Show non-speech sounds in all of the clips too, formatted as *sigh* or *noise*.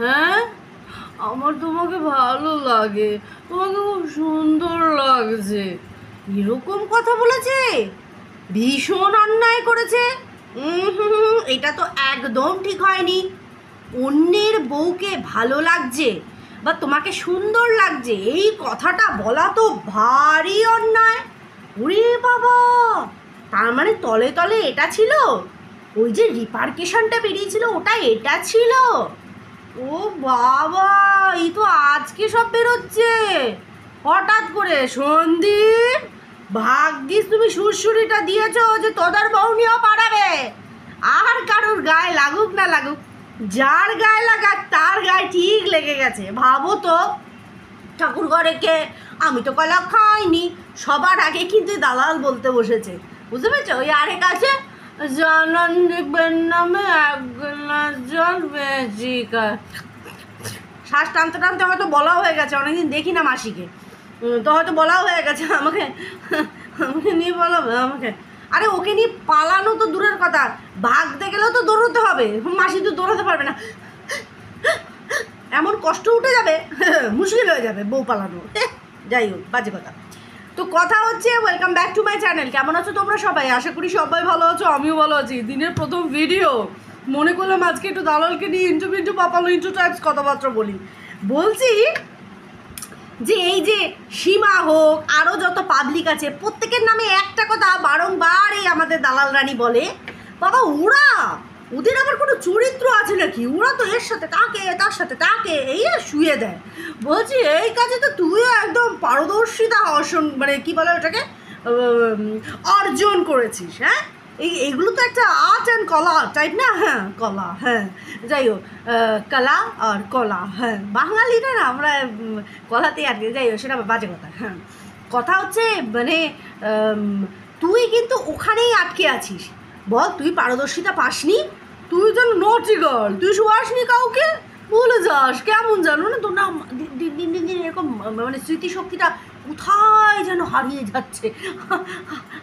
হ্যাঁ আমার তোমাকে ভালো লাগে তোমাকে খুব সুন্দর লাগছে এরকম কথা বলেছে ভীষণ অন্যায় করেছে এটা তো একদম ঠিক হয়নি অন্যের বউকে ভালো লাগছে বা তোমাকে সুন্দর লাগছে এই কথাটা বলা তো ভারী অন্যায় ওরে বাবা তার মানে তলে তলে এটা ছিল ওই যে রিপার্কেশনটা বেরিয়েছিল ওটা এটা ছিল ও বাবা এই তো আজকে সব বেরোচ্ছে হঠাৎ করে সন্দীপ ভাগ্যিস তুমি সুরসুরিটা দিয়েছ যে তোদের বউনিও পাড়াবে আর কারোর গায়ে লাগুক না লাগুক যার গায়ে লাগাক তার গায়ে ঠিক লেগে গেছে ভাবো তো ঠাকুর ঘরে কে আমি তো কলা খাইনি সবার আগে কিন্তু দালাল বলতে বসেছে বুঝতে পেরেছো ওই আরেক আছে জলান্দিকের নামে এক গ্লাস জল শ্বাস টানতে টানতে হয়তো বলাও হয়ে গেছে অনেকদিন দেখি না মাসিকে তো হয়তো বলাও হয়ে গেছে আমাকে আমাকে নিয়ে বলো আমাকে আরে ওকে নিয়ে পালানো তো দূরের কথা ভাগতে গেলেও তো দৌড়তে হবে মাসি তো দৌড়াতে পারবে না এমন কষ্ট উঠে যাবে মুশকিল হয়ে যাবে বউ পালানো যাই হোক বাজে কথা তো কথা হচ্ছে welcome back to my channel কেমন আছো তোমরা সবাই আশা করি সবাই ভালো আছো আমিও ভালো আছি দিনের প্রথম ভিডিও মনে করলাম আজকে একটু দালালকে নিয়ে ইন্টু পিন্টু পাপালো ইন্টু টাইপস কথাবার্তা বলি বলছি যে এই যে সীমা হোক আরও যত পাবলিক আছে প্রত্যেকের নামে একটা কথা বারংবার এই আমাদের দালাল রানী বলে বাবা ওরা ওদের আবার কোনো চরিত্র আছে নাকি ওরা তো এর সাথে তাকে তার সাথে তাকে এই শুয়ে দেয় বলছি এই কাজে তো তুইও একদম পারদর্শিতা অসন মানে কী বলে ওটাকে অর্জন করেছিস হ্যাঁ এই এগুলো তো একটা আর্ট অ্যান্ড কলা টাইপ না হ্যাঁ কলা হ্যাঁ যাই হোক কলা আর কলা হ্যাঁ বাঙালিরা না আমরা কলাতেই আটকে যাই হোক সেটা বাজে কথা হ্যাঁ কথা হচ্ছে মানে তুই কিন্তু ওখানেই আটকে আছিস বল তুই পারদর্শিতা পাসনি তুই তো নটি গার্ল তুই শুয়াসনি কাউকে ভুলে যাস কেমন জানো না তোর না দিন দিন দিন দিন এরকম মানে স্মৃতিশক্তিটা কোথায় যেন হারিয়ে যাচ্ছে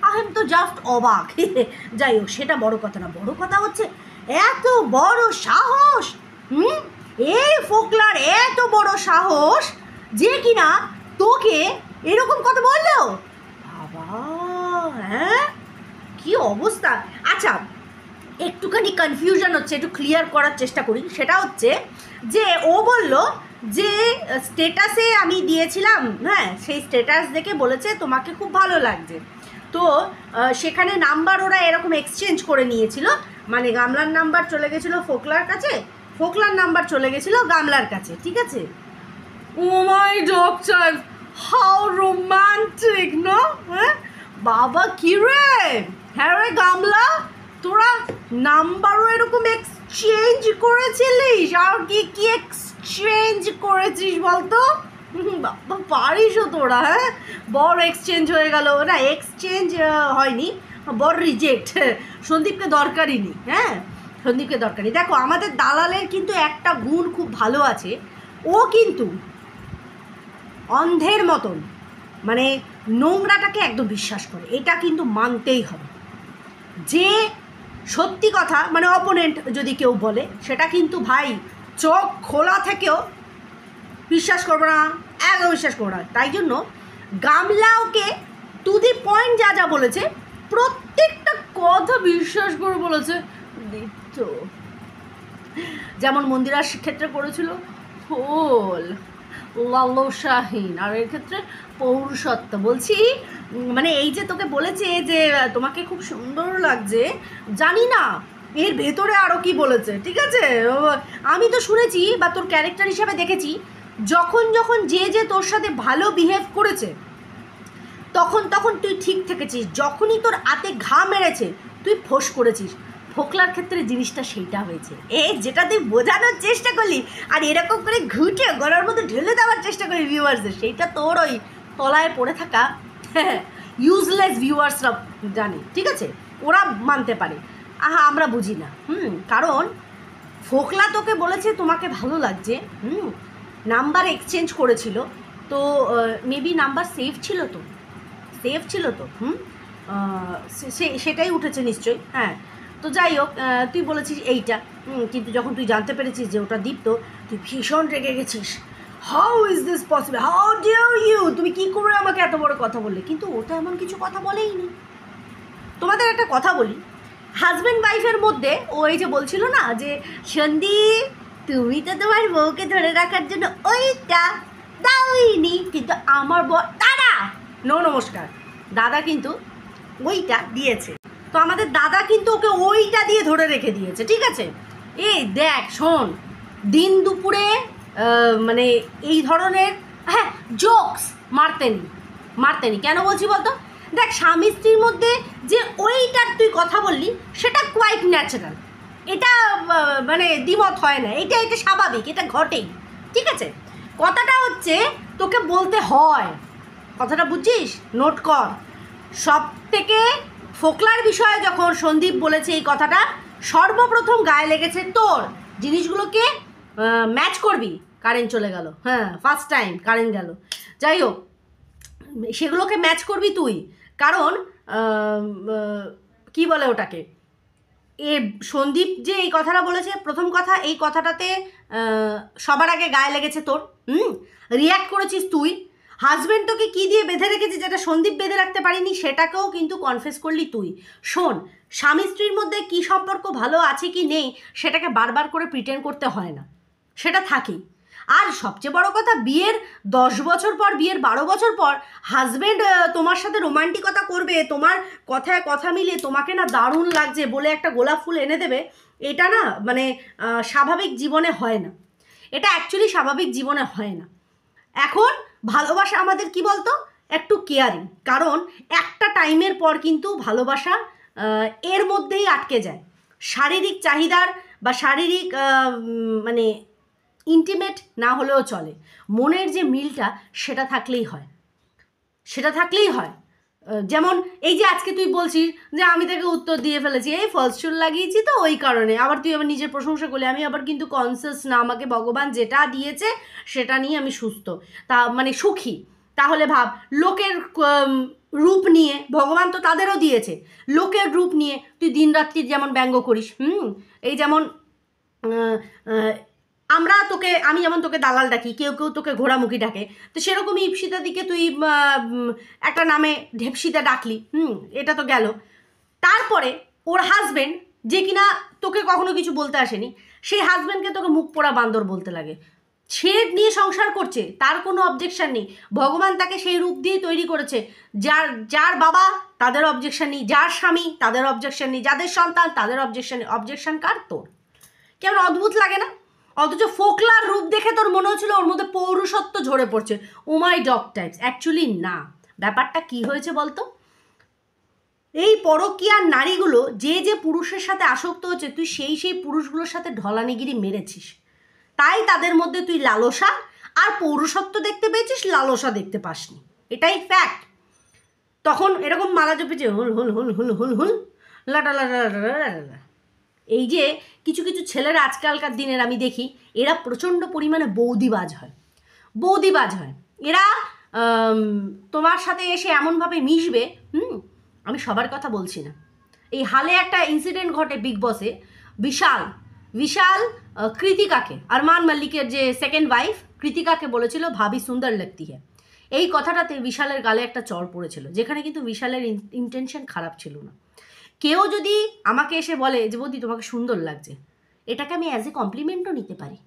আমি তো জাস্ট অবাক *laughs* যাই হোক সেটা বড় কথা না বড় কথা হচ্ছে এত বড় সাহস হুম এই ফোকলার এত বড় সাহস যে কিনা তোকে এরকম কথা বললো বাবা হ্যাঁ কি অবস্থা আচ্ছা একটুখানি কনফিউশন হচ্ছে একটু ক্লিয়ার করার চেষ্টা করি সেটা হচ্ছে যে ও বলল যে স্টেটাসে আমি দিয়েছিলাম হ্যাঁ সেই স্টেটাস দেখে বলেছে তোমাকে খুব ভালো লাগছে তো সেখানে নাম্বার ওরা এরকম এক্সচেঞ্জ করে নিয়েছিল মানে গামলার নাম্বার চলে গেছিলো ফোকলার কাছে ফোকলার নাম্বার চলে গেছিলো গামলার কাছে ঠিক আছে ও ডক্টর হাউ রোমান্টিক নো হ্যাঁ বাবা কি রে হ্যাঁ রে গামলা তোরা নাম্বারও এরকম এক্সচেঞ্জ করেছিলিস আর কি কি এক্সচেঞ্জ করেছিস বলতো পারিসও তোরা হ্যাঁ বড় এক্সচেঞ্জ হয়ে গেল না এক্সচেঞ্জ হয়নি বড় রিজেক্ট সন্দীপকে দরকারই নেই হ্যাঁ সন্দীপকে দরকারই দেখো আমাদের দালালের কিন্তু একটা গুণ খুব ভালো আছে ও কিন্তু অন্ধের মতন মানে নোংরাটাকে একদম বিশ্বাস করে এটা কিন্তু মানতেই হবে যে সত্যি কথা মানে অপোনেন্ট যদি কেউ বলে সেটা কিন্তু ভাই চোখ খোলা থেকেও বিশ্বাস করবো না একদম বিশ্বাস করবো না তাই জন্য গামলাওকে টু দি পয়েন্ট যা যা বলেছে প্রত্যেকটা কথা বিশ্বাস করে বলেছে যেমন মন্দিরার ক্ষেত্রে করেছিল হোল শাহিন আর এর ক্ষেত্রে পৌরুষত্ব বলছি মানে এই যে তোকে বলেছে যে তোমাকে খুব সুন্দর লাগছে জানি না এর ভেতরে আরও কি বলেছে ঠিক আছে আমি তো শুনেছি বা তোর ক্যারেক্টার হিসাবে দেখেছি যখন যখন যে যে তোর সাথে ভালো বিহেভ করেছে তখন তখন তুই ঠিক থেকেছিস যখনই তোর আতে ঘা মেরেছে তুই ফোস করেছিস ফোকলার ক্ষেত্রে জিনিসটা সেইটা হয়েছে এ যেটা তুই বোঝানোর চেষ্টা করলি আর এরকম করে ঘুটে গলার মধ্যে ঢেলে দেওয়ার চেষ্টা করলি ভিউয়ার্সদের সেইটা তোর ওই তলায় পড়ে থাকা ইউজলেস *laughs* ভিউয়ার্সরা জানে ঠিক আছে ওরা মানতে পারে আহা আমরা বুঝি না হুম কারণ ফোকলা তোকে বলেছে তোমাকে ভালো লাগছে হুম নাম্বার এক্সচেঞ্জ করেছিল তো মেবি নাম্বার সেভ ছিল তো সেভ ছিল তো হুম সে সেটাই উঠেছে নিশ্চয়ই হ্যাঁ তো যাই হোক তুই বলেছিস এইটা কিন্তু যখন তুই জানতে পেরেছিস যে ওটা দীপ্ত তুই ভীষণ রেগে গেছিস how is this possible how dare you তুমি কি করে আমাকে এত বড় কথা বললে কিন্তু ওটা এমন কিছু কথা বলেই নি তোমাদের একটা কথা বলি হাজব্যান্ড ওয়াইফের মধ্যে ও এই যে বলছিল না যে সন্ধি তুমি তো তোমার বউকে ধরে রাখার জন্য ওইটা দাওইনি কিন্তু আমার বউ দাদা নো নমস্কার দাদা কিন্তু ওইটা দিয়েছে তো আমাদের দাদা কিন্তু ওকে ওইটা দিয়ে ধরে রেখে দিয়েছে ঠিক আছে এই দেখ শোন দিন দুপুরে মানে এই ধরনের হ্যাঁ জোকস মারতেনি মারতেনি কেন বলছি বলতো দেখ স্বামী স্ত্রীর মধ্যে যে ওইটার তুই কথা বললি সেটা কোয়াইট ন্যাচারাল এটা মানে দ্বিমত হয় না এটা এটা স্বাভাবিক এটা ঘটেই ঠিক আছে কথাটা হচ্ছে তোকে বলতে হয় কথাটা বুঝছিস নোট কর সব থেকে ফোকলার বিষয়ে যখন সন্দীপ বলেছে এই কথাটা সর্বপ্রথম গায়ে লেগেছে তোর জিনিসগুলোকে ম্যাচ করবি কারেন্ট চলে গেল হ্যাঁ ফার্স্ট টাইম কারেন্ট গেল যাই হোক সেগুলোকে ম্যাচ করবি তুই কারণ কি বলে ওটাকে এ সন্দীপ যে এই কথাটা বলেছে প্রথম কথা এই কথাটাতে সবার আগে গায়ে লেগেছে তোর হুম রিয়্যাক্ট করেছিস তুই হাজব্যান্ড তোকে কী দিয়ে বেঁধে রেখেছে যেটা সন্দীপ বেঁধে রাখতে পারিনি সেটাকেও কিন্তু কনফেস করলি তুই শোন স্বামী স্ত্রীর মধ্যে কী সম্পর্ক ভালো আছে কি নেই সেটাকে বারবার করে প্রিটেন্ড করতে হয় না সেটা থাকেই আর সবচেয়ে বড় কথা বিয়ের দশ বছর পর বিয়ের বারো বছর পর হাজব্যান্ড তোমার সাথে রোমান্টিকতা করবে তোমার কথায় কথা মিলিয়ে তোমাকে না দারুণ লাগছে বলে একটা গোলাপ ফুল এনে দেবে এটা না মানে স্বাভাবিক জীবনে হয় না এটা অ্যাকচুয়ালি স্বাভাবিক জীবনে হয় না এখন ভালোবাসা আমাদের কি বলতো একটু কেয়ারিং কারণ একটা টাইমের পর কিন্তু ভালোবাসা এর মধ্যেই আটকে যায় শারীরিক চাহিদার বা শারীরিক মানে ইন্টিমেট না হলেও চলে মনের যে মিলটা সেটা থাকলেই হয় সেটা থাকলেই হয় যেমন এই যে আজকে তুই বলছিস যে আমি তাকে উত্তর দিয়ে ফেলেছি এই ফলসুল লাগিয়েছি তো ওই কারণে আবার তুই আবার নিজের প্রশংসা করলি আমি আবার কিন্তু কনসিয়াস না আমাকে ভগবান যেটা দিয়েছে সেটা নিয়ে আমি সুস্থ তা মানে সুখী তাহলে ভাব লোকের রূপ নিয়ে ভগবান তো তাদেরও দিয়েছে লোকের রূপ নিয়ে তুই দিন রাত্রির যেমন ব্যঙ্গ করিস হুম এই যেমন আমরা তোকে আমি যেমন তোকে দালাল ডাকি কেউ কেউ তোকে ঘোড়ামুখী ডাকে তো সেরকমই দিকে তুই একটা নামে ঢেপসিতা ডাকলি হুম এটা তো গেল তারপরে ওর হাজবেন্ড যে কিনা তোকে কখনো কিছু বলতে আসেনি সেই হাজব্যান্ডকে তোকে মুখ পোড়া বান্দর বলতে লাগে সে নিয়ে সংসার করছে তার কোনো অবজেকশান নেই ভগবান তাকে সেই রূপ দিয়ে তৈরি করেছে যার যার বাবা তাদের অবজেকশান নেই যার স্বামী তাদের অবজেকশান নেই যাদের সন্তান তাদের অবজেকশান নেই অবজেকশান কার তোর কেমন অদ্ভুত লাগে না অথচ ফোকলার রূপ দেখে তোর মনে হচ্ছিল ওর মধ্যে পৌরুষত্ব ঝরে পড়ছে উমাই ডগ টাইপস অ্যাকচুয়ালি না ব্যাপারটা কি হয়েছে বলতো এই পরকিয়ার নারীগুলো যে যে পুরুষের সাথে আসক্ত হচ্ছে তুই সেই সেই পুরুষগুলোর সাথে ঢলানিগিরি মেরেছিস তাই তাদের মধ্যে তুই লালসা আর পৌরুষত্ব দেখতে পেয়েছিস লালসা দেখতে পাসনি এটাই ফ্যাক্ট তখন এরকম মারা জপেছে হুল হুল হুল হুল হুল হুল লাটা লাটা লাটা এই যে কিছু কিছু ছেলেরা আজকালকার দিনের আমি দেখি এরা প্রচণ্ড পরিমাণে বৌদিবাজ হয় বৌদিবাজ হয় এরা তোমার সাথে এসে এমনভাবে মিশবে হুম আমি সবার কথা বলছি না এই হালে একটা ইনসিডেন্ট ঘটে বিগ বসে বিশাল বিশাল কৃতিকাকে আরমান মল্লিকের যে সেকেন্ড ওয়াইফ কৃতিকাকে বলেছিল ভাবি সুন্দর লাগতি হ্যাঁ এই কথাটাতে বিশালের গালে একটা চর পড়েছিল যেখানে কিন্তু বিশালের ইন্টেনশন খারাপ ছিল না কেউ যদি আমাকে এসে বলে যে বৌদি তোমাকে সুন্দর লাগছে এটাকে আমি অ্যাজ এ কমপ্লিমেন্টও নিতে পারি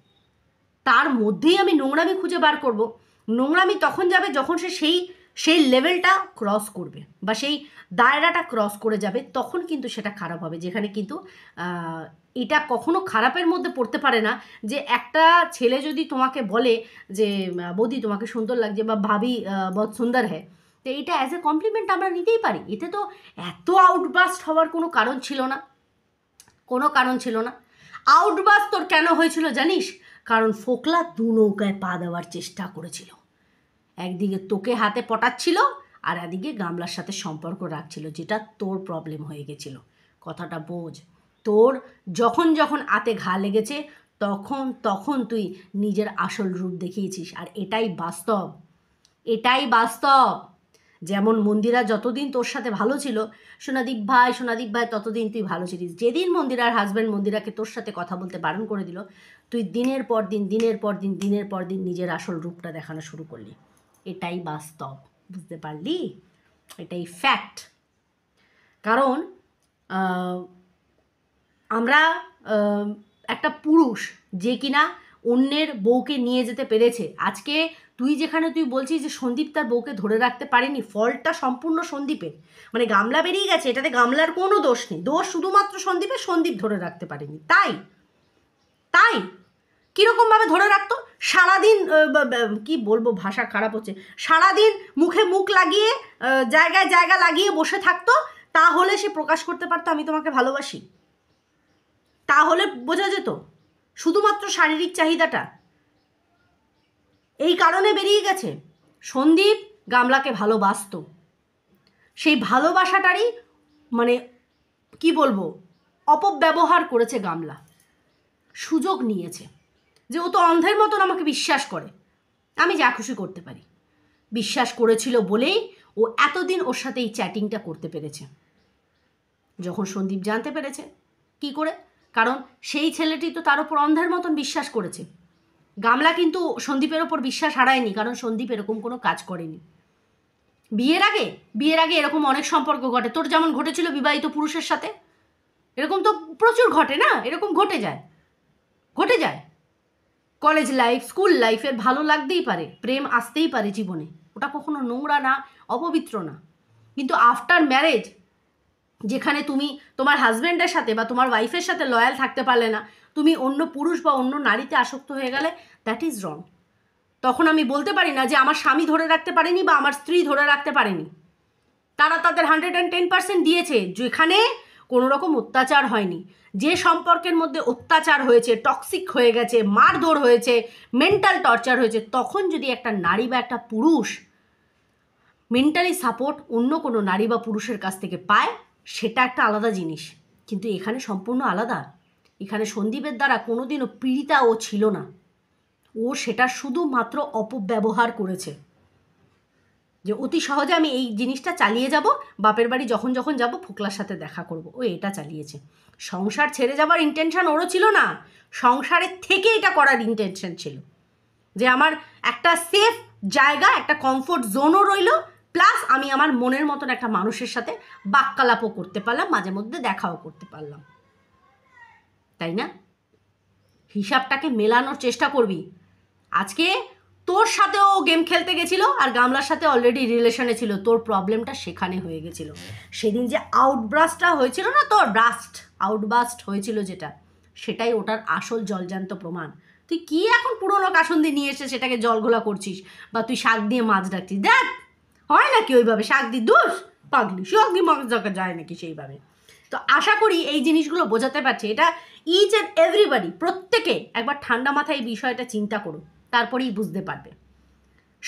তার মধ্যেই আমি নোংরামি খুঁজে বার করব নোংরামি তখন যাবে যখন সে সেই সেই লেভেলটা ক্রস করবে বা সেই দায়রাটা ক্রস করে যাবে তখন কিন্তু সেটা খারাপ হবে যেখানে কিন্তু এটা কখনো খারাপের মধ্যে পড়তে পারে না যে একটা ছেলে যদি তোমাকে বলে যে বৌদি তোমাকে সুন্দর লাগছে বা ভাবি বহুত সুন্দর হ্যাঁ এইটা অ্যাজ এ কমপ্লিমেন্ট আমরা নিতেই পারি এতে তো এত আউটবাস্ট হওয়ার কোনো কারণ ছিল না কোনো কারণ ছিল না আউটবাস তোর কেন হয়েছিল জানিস কারণ ফোকলা দু নৌকায় পা দেওয়ার চেষ্টা করেছিল একদিকে তোকে হাতে পটাচ্ছিল আর এদিকে গামলার সাথে সম্পর্ক রাখছিল যেটা তোর প্রবলেম হয়ে গেছিল কথাটা বোঝ তোর যখন যখন আতে ঘা লেগেছে তখন তখন তুই নিজের আসল রূপ দেখিয়েছিস আর এটাই বাস্তব এটাই বাস্তব যেমন মন্দিরা যতদিন তোর সাথে ভালো ছিল সোনাদীপ ভাই সোনাদীপ ভাই ততদিন তুই ভালো ছিলিস যেদিন মন্দিরার হাজব্যান্ড মন্দিরাকে তোর সাথে কথা বলতে বারণ করে দিল তুই দিনের পর দিন দিনের পর দিন দিনের পর দিন নিজের আসল রূপটা দেখানো শুরু করলি এটাই বাস্তব বুঝতে পারলি এটাই ফ্যাক্ট কারণ আমরা একটা পুরুষ যে কিনা অন্যের বউকে নিয়ে যেতে পেরেছে আজকে তুই যেখানে তুই বলছিস যে সন্দীপ তার বউকে ধরে রাখতে পারেনি ফলটা সম্পূর্ণ সন্দীপের মানে গামলা বেরিয়ে গেছে এটাতে গামলার কোনো দোষ নেই দোষ শুধুমাত্র সন্দীপে সন্দীপ ধরে রাখতে পারেনি তাই তাই কীরকমভাবে ধরে রাখতো সারাদিন কি বলবো ভাষা খারাপ হচ্ছে সারাদিন মুখে মুখ লাগিয়ে জায়গায় জায়গা লাগিয়ে বসে থাকতো তাহলে সে প্রকাশ করতে পারতো আমি তোমাকে ভালোবাসি তাহলে বোঝা যেত শুধুমাত্র শারীরিক চাহিদাটা এই কারণে বেরিয়ে গেছে সন্দীপ গামলাকে ভালোবাসত সেই ভালোবাসাটারই মানে কি বলবো অপব্যবহার করেছে গামলা সুযোগ নিয়েছে যে ও তো অন্ধের মতন আমাকে বিশ্বাস করে আমি যা খুশি করতে পারি বিশ্বাস করেছিল বলেই ও এতদিন ওর সাথে এই চ্যাটিংটা করতে পেরেছে যখন সন্দীপ জানতে পেরেছে কি করে কারণ সেই ছেলেটি তো তার উপর অন্ধের মতন বিশ্বাস করেছে গামলা কিন্তু সন্দীপের ওপর বিশ্বাস হারায়নি কারণ সন্দীপ এরকম কোনো কাজ করেনি বিয়ের আগে বিয়ের আগে এরকম অনেক সম্পর্ক ঘটে তোর যেমন ঘটেছিল বিবাহিত পুরুষের সাথে এরকম তো প্রচুর ঘটে না এরকম ঘটে যায় ঘটে যায় কলেজ লাইফ স্কুল লাইফের ভালো লাগতেই পারে প্রেম আসতেই পারে জীবনে ওটা কখনো নোংরা না অপবিত্র না কিন্তু আফটার ম্যারেজ যেখানে তুমি তোমার হাজব্যান্ডের সাথে বা তোমার ওয়াইফের সাথে লয়াল থাকতে পারলে না তুমি অন্য পুরুষ বা অন্য নারীতে আসক্ত হয়ে গেলে দ্যাট ইজ রং তখন আমি বলতে পারি না যে আমার স্বামী ধরে রাখতে পারেনি বা আমার স্ত্রী ধরে রাখতে পারেনি তারা তাদের হান্ড্রেড অ্যান্ড টেন পার্সেন্ট দিয়েছে যেখানে কোনো রকম অত্যাচার হয়নি যে সম্পর্কের মধ্যে অত্যাচার হয়েছে টক্সিক হয়ে গেছে মারধর হয়েছে মেন্টাল টর্চার হয়েছে তখন যদি একটা নারী বা একটা পুরুষ মেন্টালি সাপোর্ট অন্য কোনো নারী বা পুরুষের কাছ থেকে পায় সেটা একটা আলাদা জিনিস কিন্তু এখানে সম্পূর্ণ আলাদা এখানে সন্দীপের দ্বারা কোনোদিনও পীড়িতা ও ছিল না ও সেটা শুধুমাত্র অপব্যবহার করেছে যে অতি সহজে আমি এই জিনিসটা চালিয়ে যাব বাপের বাড়ি যখন যখন যাব ফোকলার সাথে দেখা করব ও এটা চালিয়েছে সংসার ছেড়ে যাবার ইন্টেনশন ওরও ছিল না সংসারের থেকে এটা করার ইন্টেনশন ছিল যে আমার একটা সেফ জায়গা একটা কমফোর্ট জোনও রইল প্লাস আমি আমার মনের মতন একটা মানুষের সাথে বাক্যালাপও করতে পারলাম মাঝে মধ্যে দেখাও করতে পারলাম তাই না হিসাবটাকে মেলানোর চেষ্টা করবি আজকে তোর সাথেও গেম খেলতে গেছিলো আর গামলার সাথে অলরেডি রিলেশনে ছিল তোর প্রবলেমটা সেখানে হয়ে গেছিলো সেদিন যে আউটব্রাস্টটা হয়েছিল না তোর ব্রাস্ট আউটব্রাস্ট হয়েছিল যেটা সেটাই ওটার আসল জলজান্ত প্রমাণ তুই কি এখন পুরনো কাসন্দি দিয়ে নিয়ে এসে সেটাকে জলঘোলা করছিস বা তুই শাক দিয়ে মাছ ডাকছিস দেখ হয় নাকি ওইভাবে শাকদি দোষ পাগলি অগ্নি মগজাকে যায় নাকি সেইভাবে তো আশা করি এই জিনিসগুলো বোঝাতে পারছি এটা ইচ অ্যান্ড এভরিবাডি প্রত্যেকে একবার ঠান্ডা মাথায় এই বিষয়টা চিন্তা করুন তারপরেই বুঝতে পারবে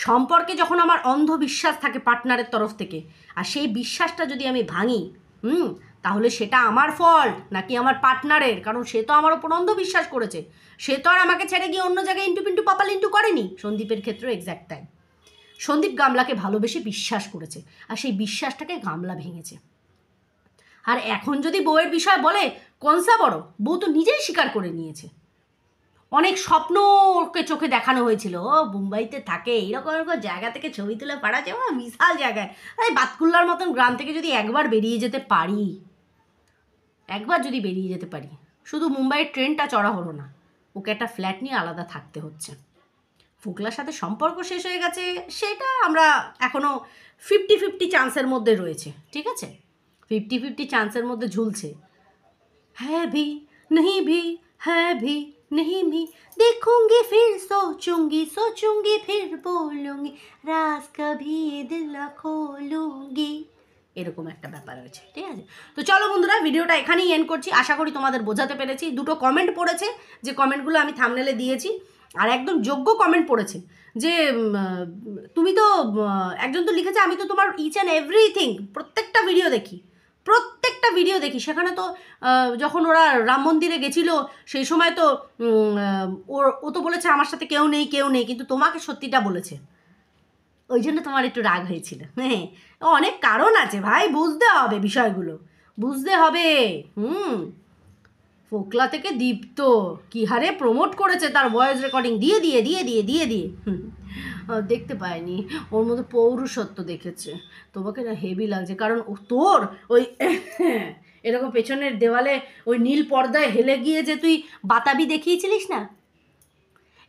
সম্পর্কে যখন আমার অন্ধবিশ্বাস থাকে পার্টনারের তরফ থেকে আর সেই বিশ্বাসটা যদি আমি ভাঙি হুম তাহলে সেটা আমার ফল্ট নাকি আমার পার্টনারের কারণ সে তো আমার ওপর অন্ধবিশ্বাস করেছে সে তো আর আমাকে ছেড়ে গিয়ে অন্য জায়গায় ইন্টু পিন্টু পাপাল ইন্টু করেনি সন্দীপের ক্ষেত্রে এক্স্যাক্ট তাই সন্দীপ গামলাকে ভালোবেসে বিশ্বাস করেছে আর সেই বিশ্বাসটাকে গামলা ভেঙেছে আর এখন যদি বউয়ের বিষয় বলে কনসা বড় বউ তো নিজেই স্বীকার করে নিয়েছে অনেক স্বপ্ন ওকে চোখে দেখানো হয়েছিল ও মুম্বাইতে থাকে এইরকম এরকম জায়গা থেকে ছবি তুলে পাড়া যায় বিশাল জায়গায় এই বাতকুল্লার মতন গ্রাম থেকে যদি একবার বেরিয়ে যেতে পারি একবার যদি বেরিয়ে যেতে পারি শুধু মুম্বাইয়ের ট্রেনটা চড়া হলো না ওকে একটা ফ্ল্যাট নিয়ে আলাদা থাকতে হচ্ছে ফুকলার সাথে সম্পর্ক শেষ হয়ে গেছে সেটা আমরা এখনও ফিফটি ফিফটি চান্সের মধ্যে রয়েছে ঠিক আছে ফিফটি ফিফটি চান্সের মধ্যে ঝুলছে হ্যাঁ ভি নহি ভি হ্যাঁ ভি नहीं भी देखूंगी फिर सोचूंगी सोचूंगी ফির বলুঙ্গি রাস কভি দিল খোলুঙ্গি এরকম একটা ব্যাপার রয়েছে ঠিক আছে তো চলো বন্ধুরা ভিডিওটা এখানেই এন্ড করছি আশা করি তোমাদের বোঝাতে পেরেছি দুটো কমেন্ট পড়েছে যে কমেন্টগুলো আমি থামনেলে দিয়েছি আর একদম যোগ্য কমেন্ট পড়েছে যে তুমি তো একজন তো লিখেছে আমি তো তোমার ইচ অ্যান্ড এভরিথিং প্রত্যেকটা ভিডিও দেখি প্রত্যেকটা ভিডিও দেখি সেখানে তো যখন ওরা রাম মন্দিরে গেছিলো সেই সময় তো ওর ও তো বলেছে আমার সাথে কেউ নেই কেউ নেই কিন্তু তোমাকে সত্যিটা বলেছে ওই জন্য তোমার একটু রাগ হয়েছিল হ্যাঁ অনেক কারণ আছে ভাই বুঝতে হবে বিষয়গুলো বুঝতে হবে হুম ফোকলা থেকে দীপ্ত কী হারে প্রমোট করেছে তার ভয়েস রেকর্ডিং দিয়ে দিয়ে দিয়ে দিয়ে দিয়ে দিয়ে দেখতে পায়নি ওর মধ্যে পৌরুষত্ব দেখেছে তোমাকে না হেভি লাগছে কারণ তোর ওই *coughs* এরকম পেছনের দেওয়ালে ওই নীল পর্দায় হেলে গিয়ে যে তুই বাতাবি দেখিয়েছিলিস না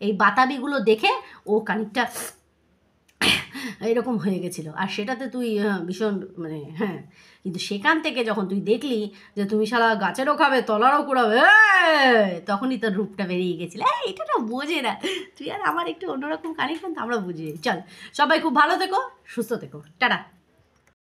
এই বাতাবিগুলো দেখে ও কানিকটা এরকম হয়ে গেছিল আর সেটাতে তুই ভীষণ মানে হ্যাঁ কিন্তু সেখান থেকে যখন তুই দেখলি যে তুমি সারা গাছেরও খাবে তলারও কুড়াবে তখনই তোর রূপটা বেরিয়ে গেছিলো এটা না বোঝে না তুই আর আমার একটু অন্যরকম কানেকশন আমরা বুঝি চল সবাই খুব ভালো থেকো সুস্থ থেকো টাটা